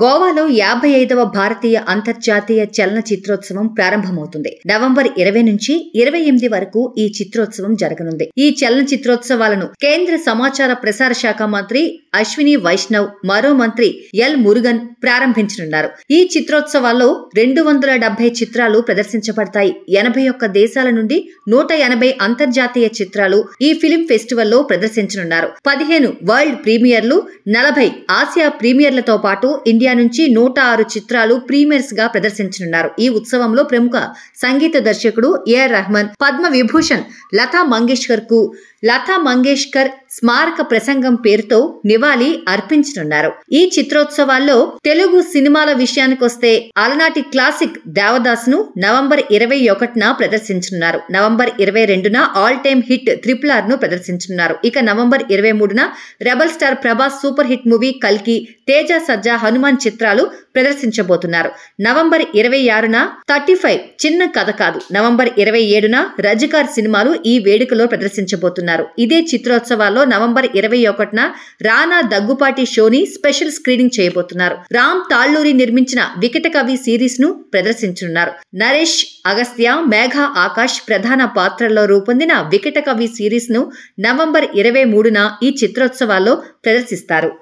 గోవాలో యాభై ఐదవ భారతీయ అంతర్జాతీయ చలన చిత్రోత్సవం ప్రారంభమవుతుంది నవంబర్ ఇరవై నుంచి ఇరవై ఎనిమిది వరకు ఈ చిత్రోత్సవం జరగనుంది ఈ చలన చిత్రోత్సవాలను కేంద్ర సమాచార ప్రసార శాఖ మంత్రి అశ్విని వైష్ణవ్ మరో మంత్రి ఎల్ మురుగన్ ప్రారంభించనున్నారు ఈ చిత్రోత్సవాల్లో రెండు వందల డెబ్బై చిత్రాలు ప్రదర్శించబడతాయి ఎనభై ఒక్క దేశాల నుండి నూట ఎనభై అంతర్జాతీయ చిత్రాలు ఈ ఫిలిం ఫెస్టివల్లో ప్రదర్శించనున్నారు పదిహేను వరల్డ్ ప్రీమియర్లు నలభై ఆసియా ప్రీమియర్లతో పాటు ఇండియా ఇండియా నుంచి నూట ఆరు చిత్రాలు ప్రీమియర్స్ గా ప్రదర్శించనున్నారు ఈ ఉత్సవంలో ప్రముఖ సంగీత దర్శకుడు ఏఆర్ రెహమాన్ పద్మ విభూషణ్ లతా మంగేష్కర్ కు లతా మంగేష్కర్ స్మారక ప్రసంగం పేరుతో నివాళి అర్పించనున్నారు ఈ చిత్రోత్సవాల్లో తెలుగు సినిమాల విషయానికొస్తే అలనాటి క్లాసిక్ దేవదాస్ ను నవంబర్ ఇరవై ఒకటిన ప్రదర్శించనున్నారు నవంబర్ ఇరవై రెండున all time hit triple R ను ప్రదర్శించనున్నారు ఇక నవంబర్ ఇరవై మూడున rebel star Prabhas super hit movie కల్కి తేజ సజ్జా హనుమాన్ చిత్రాలు ప్రదర్శించబోతున్నారు నవంబర్ ఇరవై ఆరున థర్టీ ఫైవ్ చిన్న కథ కాదు నవంబర్ ఇరవై ఏడున రజకార్ సినిమాలు ఈ వేడుకలో ప్రదర్శించబోతున్నారు ఇదే చిత్రోత్సవాల్లో హైదరాబాద్లో నవంబర్ ఇరవై ఒకటిన రానా దగ్గుపాటి షోని స్పెషల్ స్క్రీనింగ్ చేయబోతున్నారు రామ్ తాళ్ళూరి నిర్మించిన వికెట కవి సిరీస్ ను ప్రదర్శించనున్నారు నరేష్ అగస్త్య మేఘ ఆకాష్ ప్రధాన పాత్రల్లో రూపొందిన వికెట కవి సిరీస్ ను నవంబర్ ఇరవై మూడున ఈ చిత్రోత్సవాల్లో ప్రదర్శిస్తారు